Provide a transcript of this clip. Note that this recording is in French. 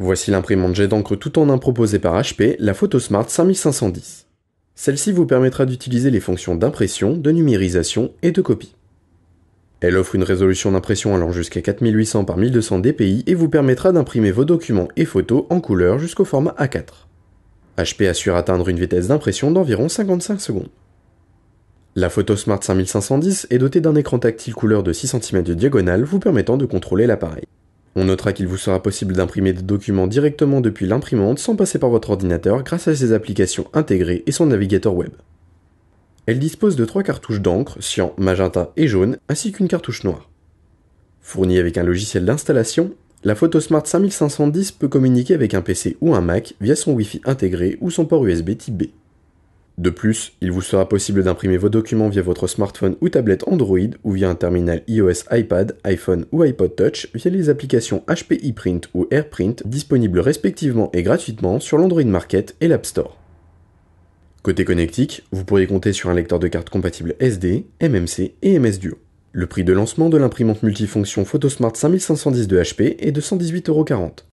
Voici l'imprimante jet d'encre tout en un proposée par HP, la PhotoSmart 5510. Celle-ci vous permettra d'utiliser les fonctions d'impression, de numérisation et de copie. Elle offre une résolution d'impression allant jusqu'à 4800 par 1200 dpi et vous permettra d'imprimer vos documents et photos en couleur jusqu'au format A4. HP assure atteindre une vitesse d'impression d'environ 55 secondes. La PhotoSmart 5510 est dotée d'un écran tactile couleur de 6 cm de diagonale vous permettant de contrôler l'appareil. On notera qu'il vous sera possible d'imprimer des documents directement depuis l'imprimante sans passer par votre ordinateur grâce à ses applications intégrées et son navigateur web. Elle dispose de trois cartouches d'encre, cyan, magenta et jaune, ainsi qu'une cartouche noire. Fournie avec un logiciel d'installation, la PhotoSmart 5510 peut communiquer avec un PC ou un Mac via son Wi-Fi intégré ou son port USB type B. De plus, il vous sera possible d'imprimer vos documents via votre smartphone ou tablette Android ou via un terminal iOS iPad, iPhone ou iPod Touch via les applications HP ePrint ou AirPrint disponibles respectivement et gratuitement sur l'Android Market et l'App Store. Côté connectique, vous pourrez compter sur un lecteur de cartes compatible SD, MMC et MS Duo. Le prix de lancement de l'imprimante multifonction PhotoSmart 5510 de HP est de 118,40€.